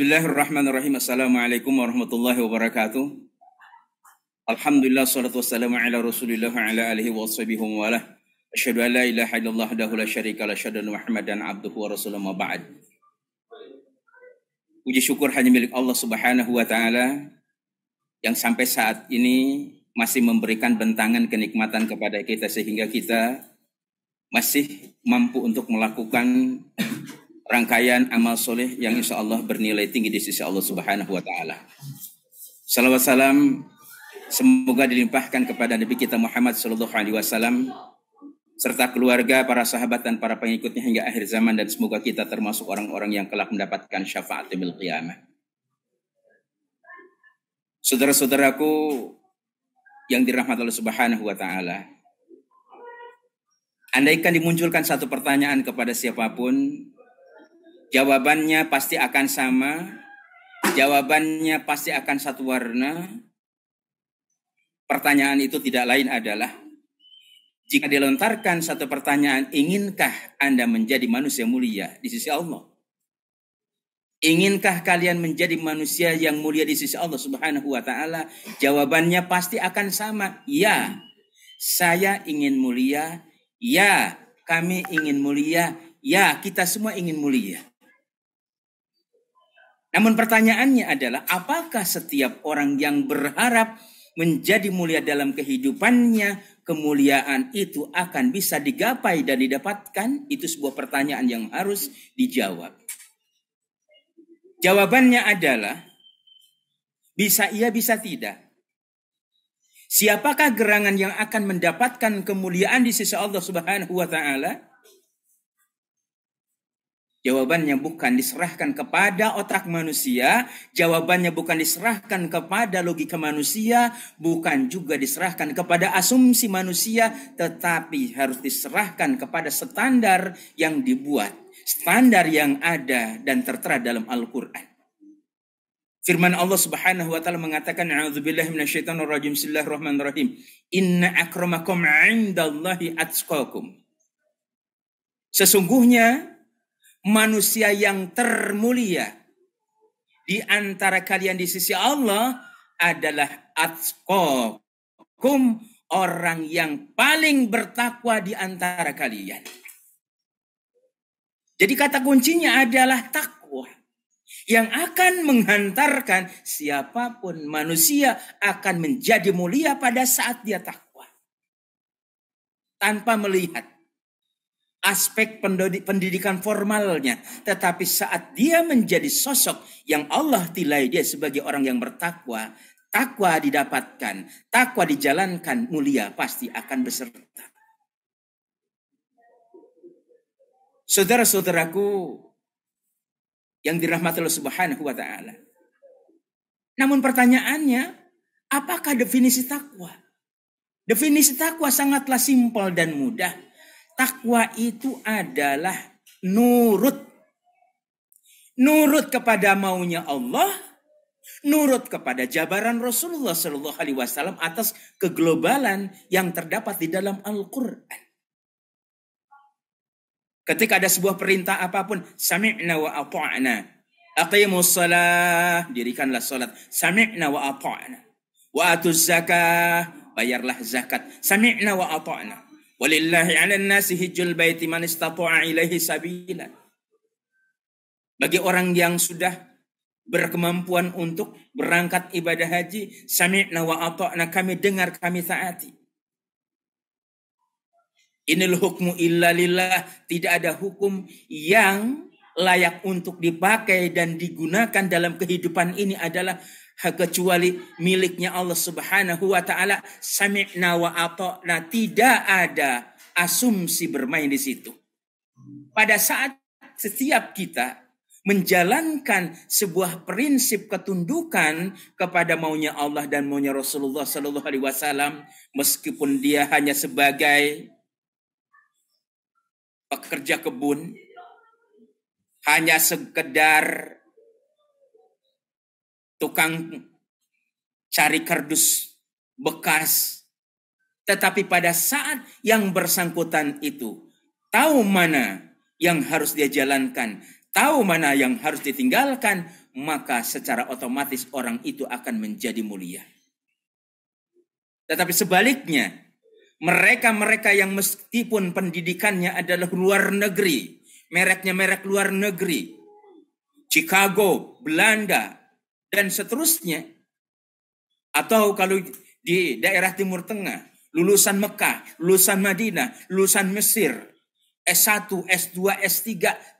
Bismillahirrahmanirrahim. Assalamualaikum warahmatullahi wabarakatuh. Alhamdulillah salatu wassalamu ala Rasulillah wa ala alihi wa sahbihi wa ala. Asyhadu an la ilaha illallah wahdahu la syarika la asyhadu Muhammadan abduhu wa rasuluhu wa ba'd. Puji syukur hanya milik Allah Subhanahu wa taala yang sampai saat ini masih memberikan bentangan kenikmatan kepada kita sehingga kita masih mampu untuk melakukan rangkaian amal soleh yang insya Allah bernilai tinggi di sisi Allah Subhanahu wa Ta'ala. Salawat salam semoga dilimpahkan kepada Nabi kita Muhammad Sallallahu Alaihi Wasallam serta keluarga, para sahabat dan para pengikutnya hingga akhir zaman dan semoga kita termasuk orang-orang yang kelak mendapatkan syafaat bil qiyamah. Saudara-saudaraku yang dirahmati Allah Subhanahu wa taala. Andaikan dimunculkan satu pertanyaan kepada siapapun jawabannya pasti akan sama, jawabannya pasti akan satu warna. Pertanyaan itu tidak lain adalah, jika dilontarkan satu pertanyaan, inginkah Anda menjadi manusia mulia di sisi Allah? Inginkah kalian menjadi manusia yang mulia di sisi Allah Subhanahu wa taala? Jawabannya pasti akan sama. Ya. Saya ingin mulia. Ya, kami ingin mulia. Ya, kita semua ingin mulia. Namun pertanyaannya adalah apakah setiap orang yang berharap menjadi mulia dalam kehidupannya, kemuliaan itu akan bisa digapai dan didapatkan? Itu sebuah pertanyaan yang harus dijawab. Jawabannya adalah bisa iya bisa tidak. Siapakah gerangan yang akan mendapatkan kemuliaan di sisi Allah Subhanahu wa taala? Jawabannya bukan diserahkan kepada otak manusia, jawabannya bukan diserahkan kepada logika manusia, bukan juga diserahkan kepada asumsi manusia, tetapi harus diserahkan kepada standar yang dibuat, standar yang ada dan tertera dalam Al-Qur'an. Firman Allah Subhanahu wa taala mengatakan a'udzubillahi minasyaitonirrajim bismillahirrahmanirrahim. Inna akramakum 'indallahi atqakum. Sesungguhnya manusia yang termulia di antara kalian di sisi Allah adalah atqakum orang yang paling bertakwa di antara kalian. Jadi kata kuncinya adalah takwa yang akan menghantarkan siapapun manusia akan menjadi mulia pada saat dia takwa tanpa melihat aspek pendidikan formalnya, tetapi saat dia menjadi sosok yang Allah tilai dia sebagai orang yang bertakwa, takwa didapatkan, takwa dijalankan, mulia pasti akan beserta. Saudara-saudaraku yang dirahmati Allah Subhanahu wa taala. Namun pertanyaannya, apakah definisi takwa? Definisi takwa sangatlah simpel dan mudah Takwa itu adalah nurut. Nurut kepada maunya Allah, nurut kepada jabaran Rasulullah Shallallahu Alaihi Wasallam atas keglobalan yang terdapat di dalam Al-Quran. Ketika ada sebuah perintah apapun, sami'na wa ata'na. Aqimus salah, dirikanlah salat. Sami'na wa ata'na. Wa atuz zakah, bayarlah zakat. Sami'na wa ata'na. Walillahi 'alan nasi hijjul baiti man istata'a ilaihi sabila. Bagi orang yang sudah berkemampuan untuk berangkat ibadah haji, sami'na wa ata'na kami dengar kami taati. Inil hukmu illa lillah, tidak ada hukum yang layak untuk dipakai dan digunakan dalam kehidupan ini adalah kecuali miliknya Allah Subhanahu wa taala sami'na wa ata'na tidak ada asumsi bermain di situ. Pada saat setiap kita menjalankan sebuah prinsip ketundukan kepada maunya Allah dan maunya Rasulullah Sallallahu Alaihi Wasallam meskipun dia hanya sebagai pekerja kebun hanya sekedar tukang cari kardus bekas. Tetapi pada saat yang bersangkutan itu tahu mana yang harus dia jalankan, tahu mana yang harus ditinggalkan, maka secara otomatis orang itu akan menjadi mulia. Tetapi sebaliknya, mereka-mereka yang meskipun pendidikannya adalah luar negeri, mereknya merek luar negeri, Chicago, Belanda, dan seterusnya. Atau kalau di daerah Timur Tengah, lulusan Mekah, lulusan Madinah, lulusan Mesir, S1, S2, S3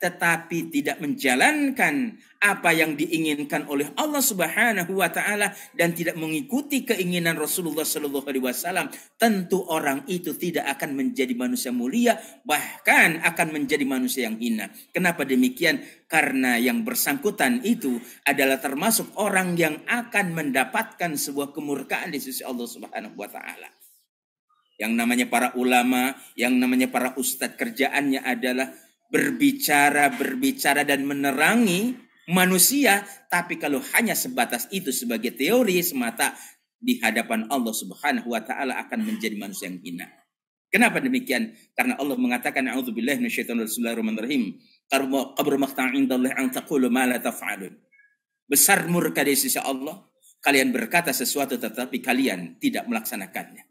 tetapi tidak menjalankan apa yang diinginkan oleh Allah Subhanahu wa taala dan tidak mengikuti keinginan Rasulullah sallallahu alaihi wasallam, tentu orang itu tidak akan menjadi manusia mulia, bahkan akan menjadi manusia yang hina. Kenapa demikian? Karena yang bersangkutan itu adalah termasuk orang yang akan mendapatkan sebuah kemurkaan di sisi Allah Subhanahu wa taala yang namanya para ulama, yang namanya para ustadz kerjaannya adalah berbicara, berbicara dan menerangi manusia, tapi kalau hanya sebatas itu sebagai teori semata di hadapan Allah Subhanahu wa taala akan menjadi manusia yang hina. Kenapa demikian? Karena Allah mengatakan a'udzubillahi minasyaitonir bismillahirrahmanirrahim. Qabru maqta'in an taqulu ma la taf'alun. Besar murka di sisi Allah kalian berkata sesuatu tetapi kalian tidak melaksanakannya.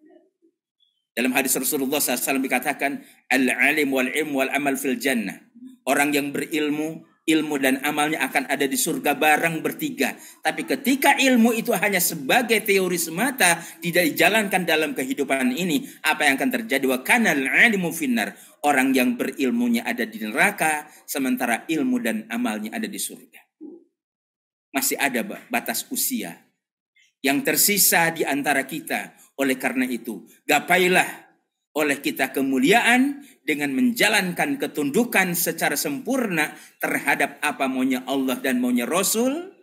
Dalam hadis Rasulullah SAW dikatakan, Al-alim wal wal-amal fil jannah. Orang yang berilmu, ilmu dan amalnya akan ada di surga bareng bertiga. Tapi ketika ilmu itu hanya sebagai teori semata, tidak dijalankan dalam kehidupan ini, apa yang akan terjadi? Wa kanal alimu finnar. Orang yang berilmunya ada di neraka, sementara ilmu dan amalnya ada di surga. Masih ada batas usia yang tersisa di antara kita oleh karena itu, gapailah oleh kita kemuliaan dengan menjalankan ketundukan secara sempurna terhadap apa maunya Allah dan maunya Rasul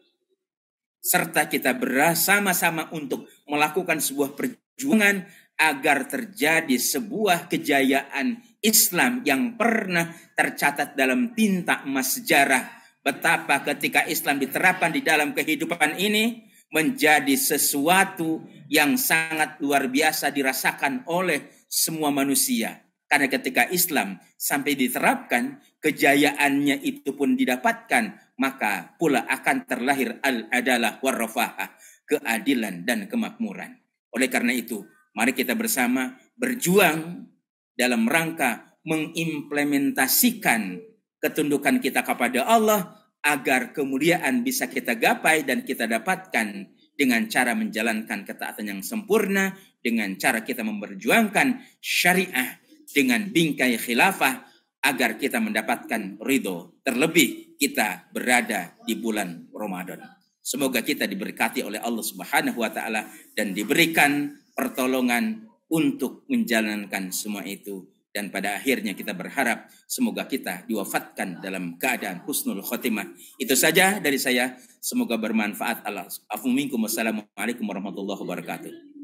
serta kita bersama-sama untuk melakukan sebuah perjuangan agar terjadi sebuah kejayaan Islam yang pernah tercatat dalam tinta emas sejarah. Betapa ketika Islam diterapkan di dalam kehidupan ini, menjadi sesuatu yang sangat luar biasa dirasakan oleh semua manusia. Karena ketika Islam sampai diterapkan, kejayaannya itu pun didapatkan, maka pula akan terlahir al-adalah warrafahah, keadilan dan kemakmuran. Oleh karena itu, mari kita bersama berjuang dalam rangka mengimplementasikan ketundukan kita kepada Allah agar kemuliaan bisa kita gapai dan kita dapatkan dengan cara menjalankan ketaatan yang sempurna, dengan cara kita memperjuangkan syariah dengan bingkai khilafah agar kita mendapatkan ridho. Terlebih kita berada di bulan Ramadan. Semoga kita diberkati oleh Allah Subhanahu wa taala dan diberikan pertolongan untuk menjalankan semua itu dan pada akhirnya kita berharap semoga kita diwafatkan dalam keadaan husnul khotimah. Itu saja dari saya. Semoga bermanfaat. Allah. Assalamualaikum warahmatullahi wabarakatuh.